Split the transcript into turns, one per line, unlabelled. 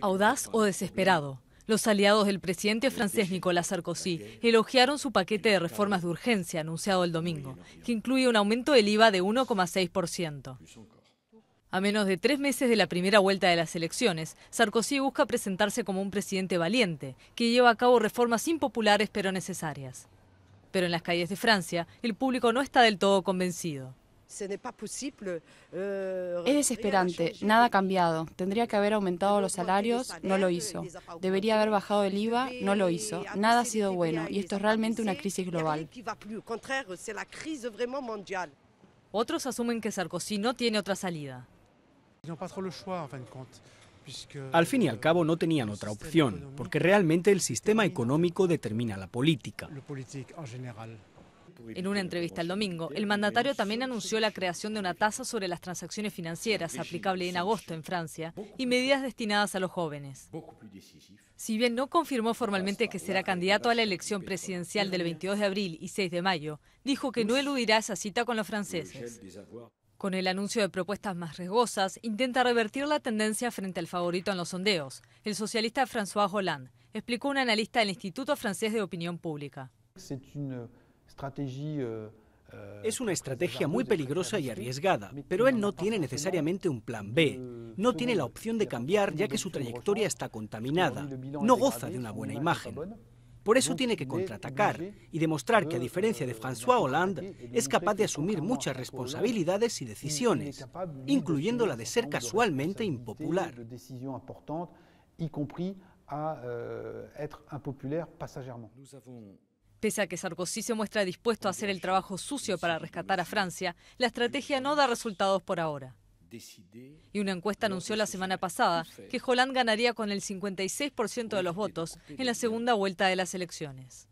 Audaz o desesperado. Los aliados del presidente francés Nicolas Sarkozy elogiaron su paquete de reformas de urgencia anunciado el domingo, que incluye un aumento del IVA de 1,6%. A menos de tres meses de la primera vuelta de las elecciones, Sarkozy busca presentarse como un presidente valiente, que lleva a cabo reformas impopulares pero necesarias. Pero en las calles de Francia, el público no está del todo convencido. Euh, es desesperante, nada ha cambiado. Tendría que haber aumentado los salarios, no lo hizo. Debería haber bajado el IVA, no lo hizo. Nada ha sido bueno y esto es realmente una crisis global. Otros asumen que Sarkozy no tiene otra salida.
Al fin y al cabo no tenían otra opción, porque realmente el sistema económico determina la política. En
una entrevista el domingo, el mandatario también anunció la creación de una tasa sobre las transacciones financieras aplicable en agosto en Francia y medidas destinadas a los jóvenes. Si bien no confirmó formalmente que será candidato a la elección presidencial del 22 de abril y 6 de mayo, dijo que no eludirá esa cita con los franceses. Con el anuncio de propuestas más riesgosas, intenta revertir la tendencia frente al favorito en los sondeos, el socialista François Hollande, explicó un analista del Instituto Francés de Opinión Pública.
Eh, eh, es una pues, estrategia muy peligrosa y arriesgada, pero él no tiene necesariamente un plan B. Eh, no tiene la opción de cambiar ya que su trayectoria está contaminada. No goza de una buena imagen. Por eso tiene que contraatacar y demostrar que, a diferencia de François Hollande, es capaz de asumir muchas responsabilidades y decisiones, incluyendo la de ser casualmente impopular.
Pese a que Sarkozy se muestra dispuesto a hacer el trabajo sucio para rescatar a Francia, la estrategia no da resultados por ahora. Y una encuesta anunció la semana pasada que Hollande ganaría con el 56% de los votos en la segunda vuelta de las elecciones.